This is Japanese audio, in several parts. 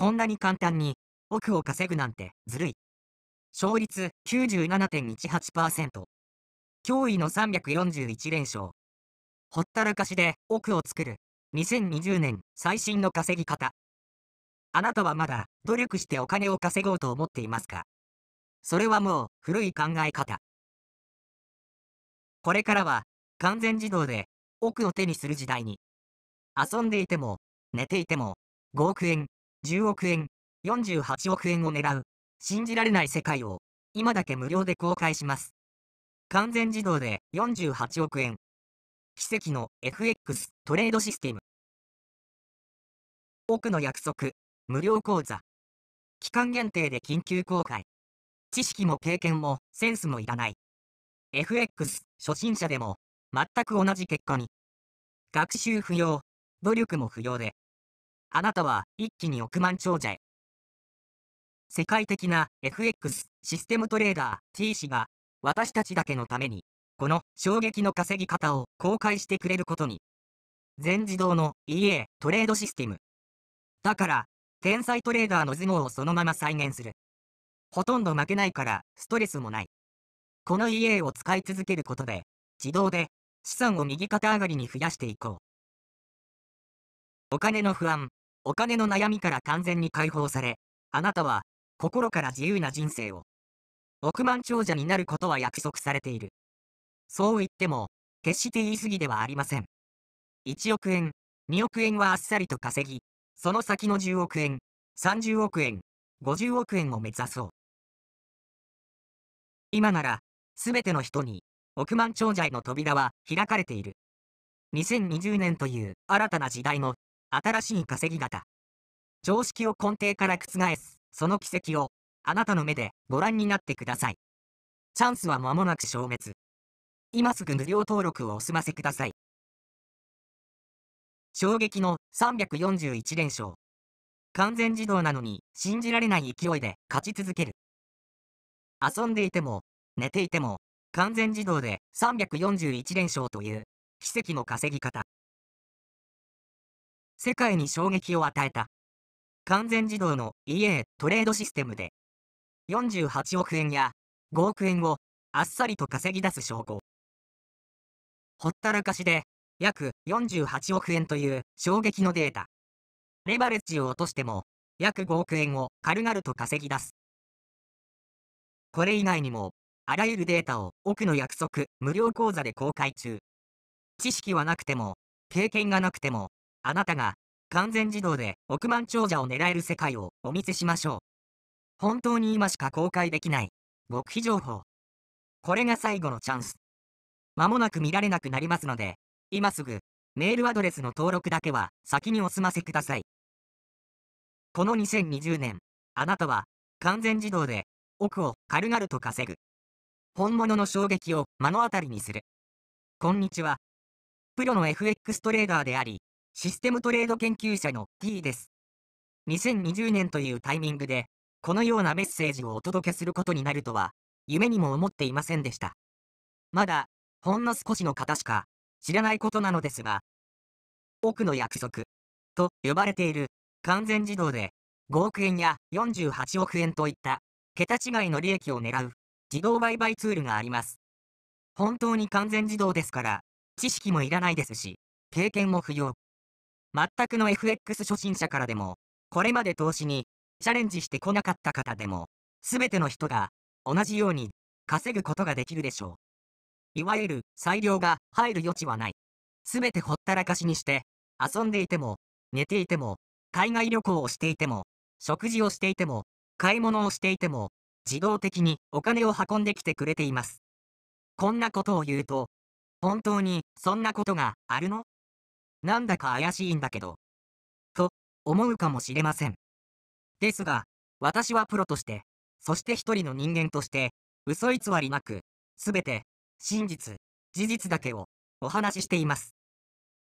こんなに簡単に、億を稼ぐなんてずるい。勝率97.18%。驚異の341連勝。ほったらかしで億を作る。2020年最新の稼ぎ方。あなたはまだ努力してお金を稼ごうと思っていますかそれはもう古い考え方。これからは完全自動で億を手にする時代に。遊んでいても、寝ていても、5億円、10億円、48億円を狙う、信じられない世界を、今だけ無料で公開します。完全自動で48億円。奇跡の FX トレードシステム。奥の約束、無料講座。期間限定で緊急公開。知識も経験もセンスもいらない。FX 初心者でも全く同じ結果に。学習不要、努力も不要であなたは一気に億万長者へ。世界的な FX システムトレーダー T 氏が私たちだけのためにこの衝撃の稼ぎ方を公開してくれることに全自動の EA トレードシステムだから天才トレーダーの頭脳をそのまま再現するほとんど負けないからストレスもないこの EA を使い続けることで自動で資産を右肩上がりに増やしていこうお金の不安お金の悩みから完全に解放され、あなたは、心から自由な人生を。億万長者になることは約束されている。そう言っても、決して言い過ぎではありません。1億円、2億円はあっさりと稼ぎ、その先の10億円、30億円、50億円を目指そう。今なら、すべての人に、億万長者への扉は開かれている。2020年という新たな時代の新しい稼ぎ方。常識を根底から覆す、その奇跡を、あなたの目でご覧になってください。チャンスは間もなく消滅。今すぐ無料登録をお済ませください。衝撃の341連勝。完全自動なのに信じられない勢いで勝ち続ける。遊んでいても、寝ていても、完全自動で341連勝という奇跡の稼ぎ方。世界に衝撃を与えた。完全自動の EA トレードシステムで、48億円や5億円をあっさりと稼ぎ出す証拠。ほったらかしで約48億円という衝撃のデータ。レバレッジを落としても約5億円を軽々と稼ぎ出す。これ以外にも、あらゆるデータを奥の約束無料講座で公開中。知識はなくても、経験がなくても、あなたが完全自動で億万長者を狙える世界をお見せしましょう。本当に今しか公開できない極秘情報。これが最後のチャンス。間もなく見られなくなりますので、今すぐメールアドレスの登録だけは先にお済ませください。この2020年、あなたは完全自動で億を軽々と稼ぐ。本物の衝撃を目の当たりにする。こんにちは。プロの FX トレーダーであり、システムトレード研究者の T です。2020年というタイミングで、このようなメッセージをお届けすることになるとは、夢にも思っていませんでした。まだ、ほんの少しの方しか、知らないことなのですが、奥の約束、と呼ばれている、完全自動で、5億円や48億円といった、桁違いの利益を狙う、自動売買ツールがあります。本当に完全自動ですから、知識もいらないですし、経験も不要。全くの FX 初心者からでも、これまで投資にチャレンジしてこなかった方でも、すべての人が同じように稼ぐことができるでしょう。いわゆる裁量が入る余地はない。すべてほったらかしにして、遊んでいても、寝ていても、海外旅行をしていても、食事をしていても、買い物をしていても、自動的にお金を運んできてくれています。こんなことを言うと、本当にそんなことがあるのなんだか怪しいんだけど。と、思うかもしれません。ですが、私はプロとして、そして一人の人間として、嘘偽りなく、すべて、真実、事実だけを、お話ししています。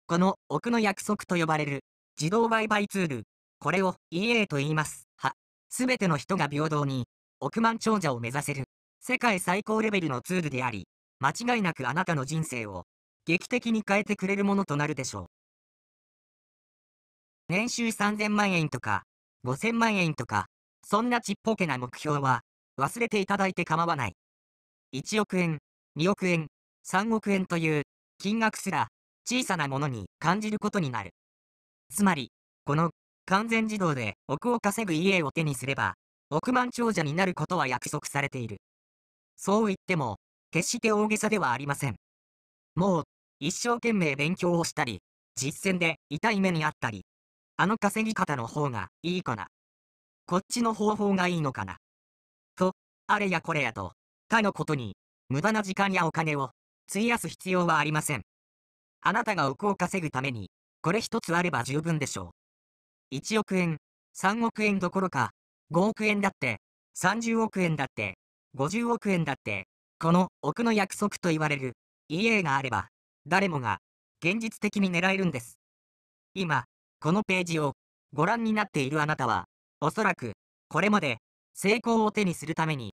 この、奥の約束と呼ばれる、自動売買ツール、これを EA と言います。は、すべての人が平等に、億万長者を目指せる、世界最高レベルのツールであり、間違いなくあなたの人生を、劇的に変えてくれるものとなるでしょう。年収3000万円とか、5000万円とか、そんなちっぽけな目標は、忘れていただいて構わない。1億円、2億円、3億円という金額すら小さなものに感じることになる。つまり、この完全自動で億を稼ぐ家を手にすれば、億万長者になることは約束されている。そう言っても、決して大げさではありません。もう、一生懸命勉強をしたり、実践で痛い目にあったり、あの稼ぎ方の方がいいかな。こっちの方法がいいのかな。と、あれやこれやと、他のことに、無駄な時間やお金を、費やす必要はありません。あなたが億を稼ぐために、これ一つあれば十分でしょう。1億円、3億円どころか、5億円だって、30億円だって、50億円だって、この億の約束と言われる、EA があれば、誰もが、現実的に狙えるんです。今、このページをご覧になっているあなたは、おそらく、これまで、成功を手にするために、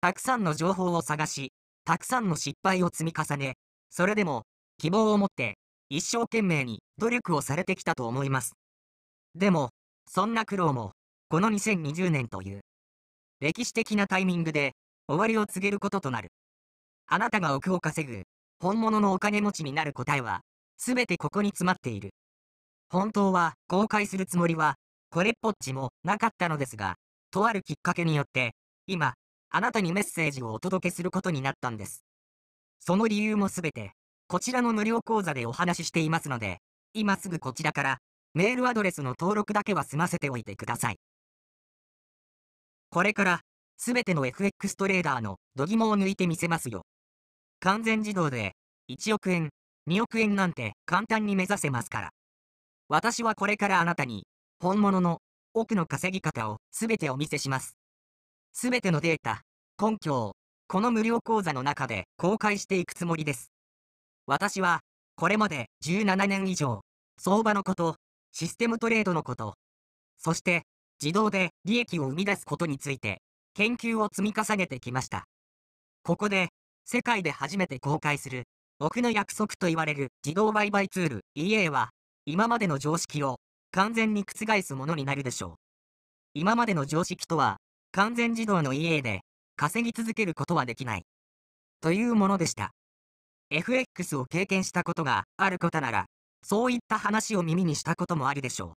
たくさんの情報を探し、たくさんの失敗を積み重ね、それでも、希望を持って、一生懸命に努力をされてきたと思います。でも、そんな苦労も、この2020年という、歴史的なタイミングで、終わりを告げることとなる。あなたが億を稼ぐ、本物のお金持ちになる答えは、すべてここに詰まっている。本当は公開するつもりは、これっぽっちもなかったのですが、とあるきっかけによって、今、あなたにメッセージをお届けすることになったんです。その理由もすべて、こちらの無料講座でお話ししていますので、今すぐこちらから、メールアドレスの登録だけは済ませておいてください。これから、すべての FX トレーダーの度肝を抜いてみせますよ。完全自動で、1億円、2億円なんて簡単に目指せますから。私はこれからあなたに、本物の、奥の稼ぎ方を、全てお見せします。全てのデータ、根拠を、この無料講座の中で公開していくつもりです。私は、これまで17年以上、相場のこと、システムトレードのこと、そして、自動で利益を生み出すことについて、研究を積み重ねてきました。ここで、世界で初めて公開する、奥の約束と言われる自動売買ツール EA は、今までの常識を完全に覆すものになるでしょう。今までの常識とは、完全自動の EA で稼ぎ続けることはできない。というものでした。FX を経験したことがあることなら、そういった話を耳にしたこともあるでしょ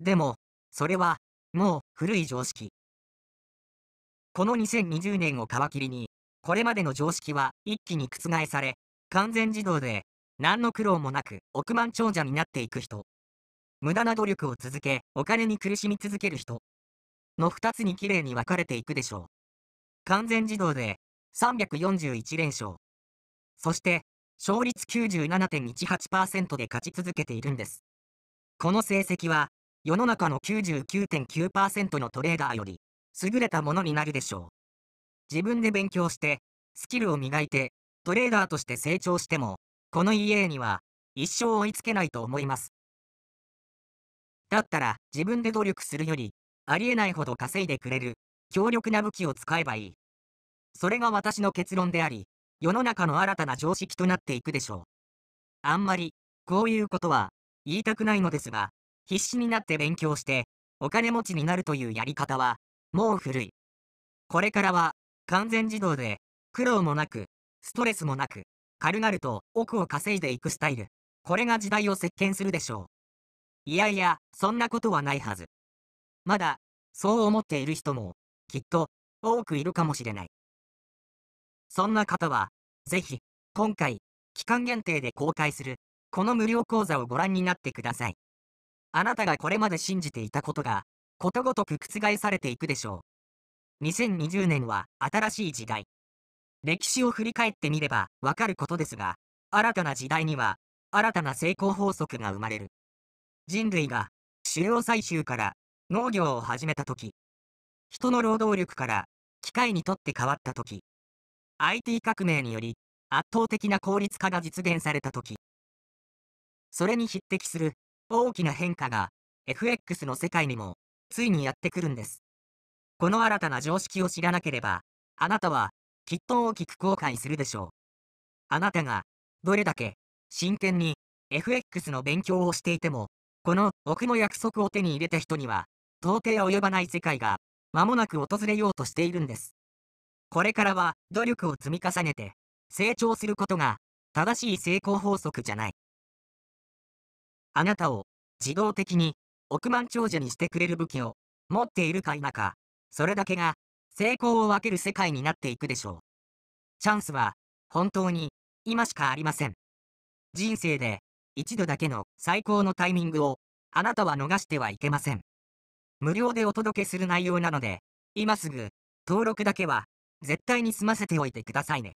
う。でも、それは、もう古い常識。この2020年を皮切りに、これまでの常識は一気に覆され、完全自動で何の苦労もなく億万長者になっていく人。無駄な努力を続け、お金に苦しみ続ける人。の2つにきれいに分かれていくでしょう。完全自動で341連勝。そして、勝率97.18%で勝ち続けているんです。この成績は、世の中の99.9%のトレーダーより、優れたものになるでしょう。自分で勉強して、スキルを磨いて、トレーダーとして成長しても、この EA には一生追いつけないと思います。だったら自分で努力するより、ありえないほど稼いでくれる強力な武器を使えばいい。それが私の結論であり、世の中の新たな常識となっていくでしょう。あんまり、こういうことは言いたくないのですが、必死になって勉強して、お金持ちになるというやり方は、もう古い。これからは、完全自動で、苦労もなく、ストレスもなく、軽々と奥を稼いでいくスタイル。これが時代を席巻するでしょう。いやいや、そんなことはないはず。まだ、そう思っている人も、きっと、多くいるかもしれない。そんな方は、ぜひ、今回、期間限定で公開する、この無料講座をご覧になってください。あなたがこれまで信じていたことが、ことごとく覆されていくでしょう。2020年は新しい時代。歴史を振り返ってみればわかることですが、新たな時代には、新たな成功法則が生まれる。人類が、狩猟採集から農業を始めた時人の労働力から機械にとって変わった時 IT 革命により圧倒的な効率化が実現された時それに匹敵する大きな変化が FX の世界にもついにやってくるんです。この新たな常識を知らなければ、あなたはきっと大きく後悔するでしょう。あなたが、どれだけ、真剣に、FX の勉強をしていても、この奥の約束を手に入れた人には、到底及ばない世界が、間もなく訪れようとしているんです。これからは、努力を積み重ねて、成長することが、正しい成功法則じゃない。あなたを、自動的に、億万長者にしてくれる武器を、持っているか否か、それだけが、成功を分ける世界になっていくでしょう。チャンスは、本当に、今しかありません。人生で、一度だけの最高のタイミングを、あなたは逃してはいけません。無料でお届けする内容なので、今すぐ、登録だけは、絶対に済ませておいてくださいね。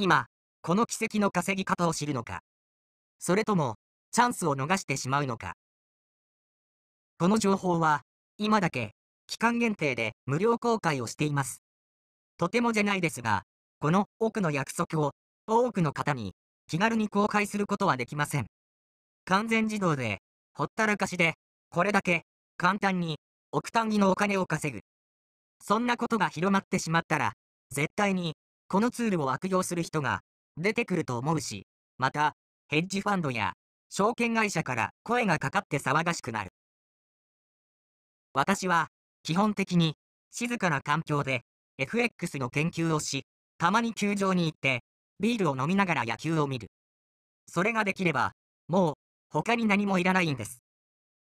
今、この奇跡の稼ぎ方を知るのか、それとも、チャンスを逃してしまうのか。この情報は、今だけ、期間限定で無料公開をしています。とてもじゃないですが、この奥の約束を多くの方に気軽に公開することはできません。完全自動で、ほったらかしで、これだけ簡単に億単位のお金を稼ぐ。そんなことが広まってしまったら、絶対にこのツールを悪用する人が出てくると思うし、また、ヘッジファンドや証券会社から声がかかって騒がしくなる。私は基本的に静かな環境で FX の研究をし、たまに球場に行ってビールを飲みながら野球を見る。それができれば、もう他に何もいらないんです。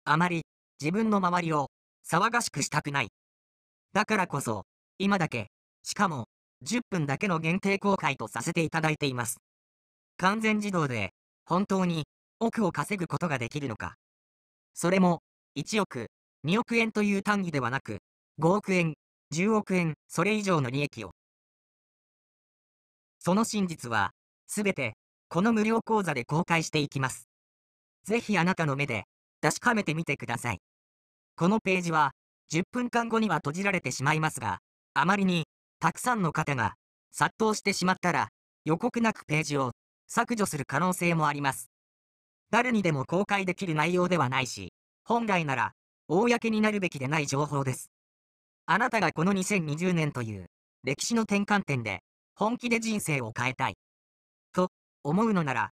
あまり自分の周りを騒がしくしたくない。だからこそ、今だけ、しかも10分だけの限定公開とさせていただいています。完全自動で、本当に、億を稼ぐことができるのか。それも、1億、2億円という単位ではなく、5億円、10億円、それ以上の利益を。その真実は、すべて、この無料講座で公開していきます。ぜひあなたの目で、確かめてみてください。このページは、10分間後には閉じられてしまいますが、あまりに、たくさんの方が、殺到してしまったら、予告なくページを、削除する可能性もあります。誰にでも公開できる内容ではないし、本来なら、公になるべきでない情報です。あなたがこの2020年という歴史の転換点で本気で人生を変えたいと思うのなら、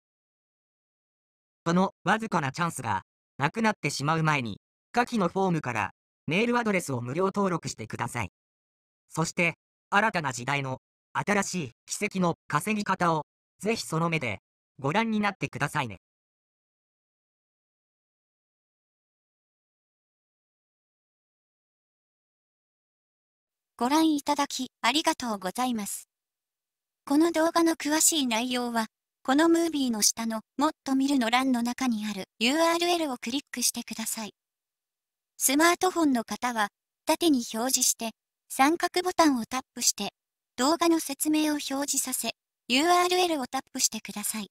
このわずかなチャンスがなくなってしまう前に、下記のフォームからメールアドレスを無料登録してください。そして、新たな時代の新しい奇跡の稼ぎ方をぜひその目でご覧になってくださいね。ご覧いただきありがとうございます。この動画の詳しい内容は、このムービーの下のもっと見るの欄の中にある URL をクリックしてください。スマートフォンの方は、縦に表示して、三角ボタンをタップして、動画の説明を表示させ、URL をタップしてください。